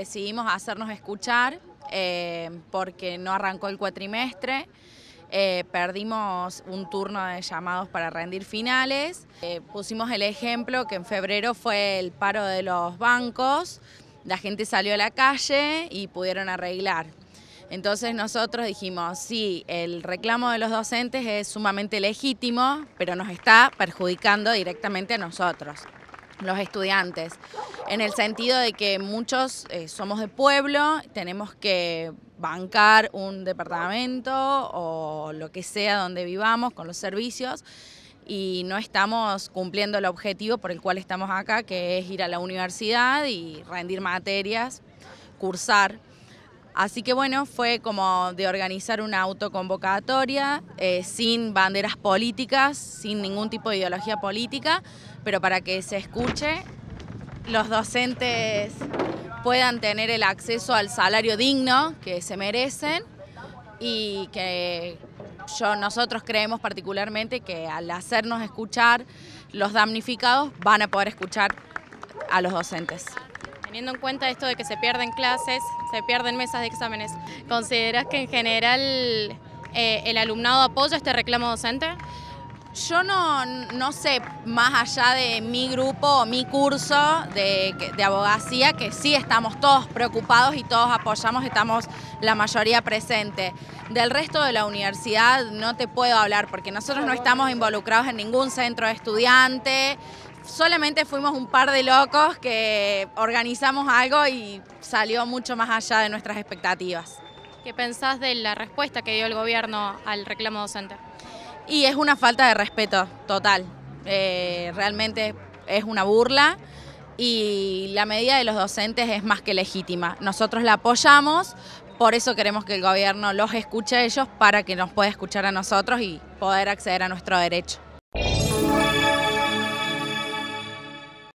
decidimos hacernos escuchar eh, porque no arrancó el cuatrimestre. Eh, perdimos un turno de llamados para rendir finales. Eh, pusimos el ejemplo que en febrero fue el paro de los bancos, la gente salió a la calle y pudieron arreglar. Entonces nosotros dijimos, sí, el reclamo de los docentes es sumamente legítimo, pero nos está perjudicando directamente a nosotros los estudiantes, en el sentido de que muchos eh, somos de pueblo, tenemos que bancar un departamento o lo que sea donde vivamos con los servicios y no estamos cumpliendo el objetivo por el cual estamos acá, que es ir a la universidad y rendir materias, cursar. Así que bueno, fue como de organizar una autoconvocatoria eh, sin banderas políticas, sin ningún tipo de ideología política, pero para que se escuche, los docentes puedan tener el acceso al salario digno que se merecen y que yo, nosotros creemos particularmente que al hacernos escuchar los damnificados van a poder escuchar a los docentes. Teniendo en cuenta esto de que se pierden clases, se pierden mesas de exámenes, ¿consideras que en general eh, el alumnado apoya este reclamo docente? Yo no, no sé, más allá de mi grupo o mi curso de, de, abogacía, que sí estamos todos preocupados y todos apoyamos, estamos la mayoría presente. Del resto de la universidad no te puedo hablar porque nosotros no estamos involucrados en ningún centro de estudiante, solamente fuimos un par de locos que organizamos algo y salió mucho más allá de nuestras expectativas. ¿Qué pensás de la respuesta que dio el gobierno al reclamo docente? Y es una falta de respeto total. Eh, realmente es una burla y la medida de los docentes es más que legítima. Nosotros la apoyamos, por eso queremos que el gobierno los escuche a ellos para que nos pueda escuchar a nosotros y poder acceder a nuestro derecho.